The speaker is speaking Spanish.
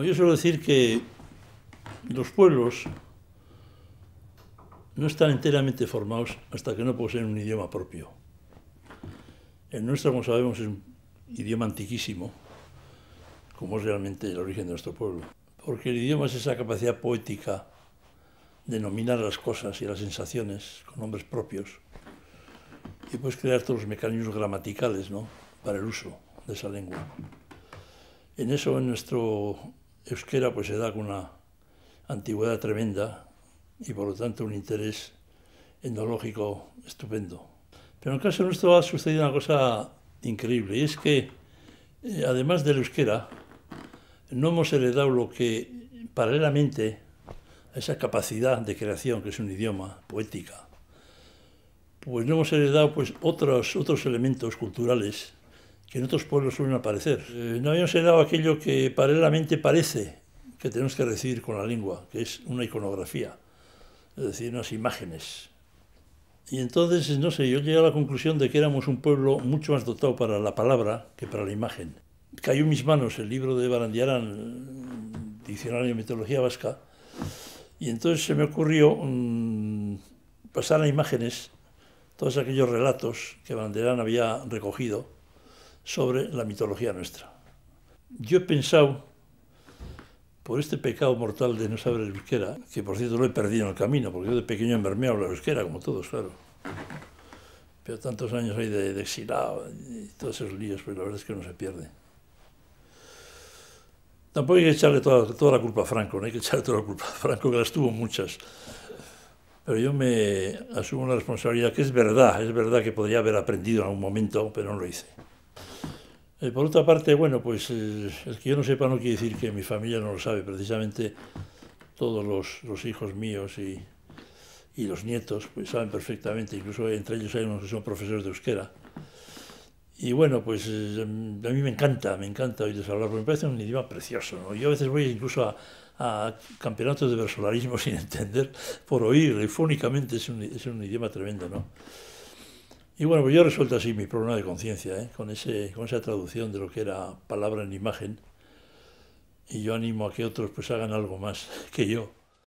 yo suelo decir que los pueblos no están enteramente formados hasta que no poseen un idioma propio. El nuestro, como sabemos, es un idioma antiquísimo, como es realmente el origen de nuestro pueblo. Porque el idioma es esa capacidad poética de nominar las cosas y las sensaciones con nombres propios y puedes crear todos los mecanismos gramaticales ¿no? para el uso de esa lengua. En eso en nuestro euskera pues se da con una antigüedad tremenda y por lo tanto un interés etnológico estupendo. Pero en el caso nuestro ha sucedido una cosa increíble y es que eh, además del euskera no hemos heredado lo que paralelamente a esa capacidad de creación que es un idioma poética, pues no hemos heredado pues otros, otros elementos culturales que en otros pueblos suelen aparecer. Eh, no habíamos dado aquello que paralelamente parece que tenemos que recibir con la lengua, que es una iconografía, es decir, unas imágenes. Y entonces, no sé, yo llegué a la conclusión de que éramos un pueblo mucho más dotado para la palabra que para la imagen. Cayó en mis manos el libro de Barandiarán, Diccionario de Mitología Vasca, y entonces se me ocurrió mm, pasar a imágenes todos aquellos relatos que Barandiarán había recogido sobre la mitología nuestra. Yo he pensado, por este pecado mortal de no saber el euskera, que por cierto lo he perdido en el camino, porque yo de pequeño en Bermeo la euskera, como todos, claro. Pero tantos años ahí de, de, exilado y todos esos líos, pues la verdad es que no se pierde. Tampoco hay que echarle toda, toda la culpa a Franco, no hay que echarle toda la culpa a Franco, que las tuvo muchas. Pero yo me asumo una responsabilidad que es verdad, es verdad que podría haber aprendido en algún momento, pero no lo hice. Eh, por otra parte, bueno, pues eh, el que yo no sepa no quiere decir que mi familia no lo sabe. Precisamente todos los, los hijos míos y, y, los nietos pues saben perfectamente. Incluso entre ellos hay unos que son profesores de euskera. Y bueno, pues eh, a mí me encanta, me encanta oírles hablar, porque me parece un idioma precioso. Yo a veces voy incluso a, campeonatos de versolarismo sin entender, por oír, fónicamente es un, es un idioma tremendo, ¿no? Y bueno, pues yo he resuelto así mi problema de conciencia, ¿eh? con, ese, con esa traducción de lo que era palabra en imagen. Y yo animo a que otros pues hagan algo más que yo.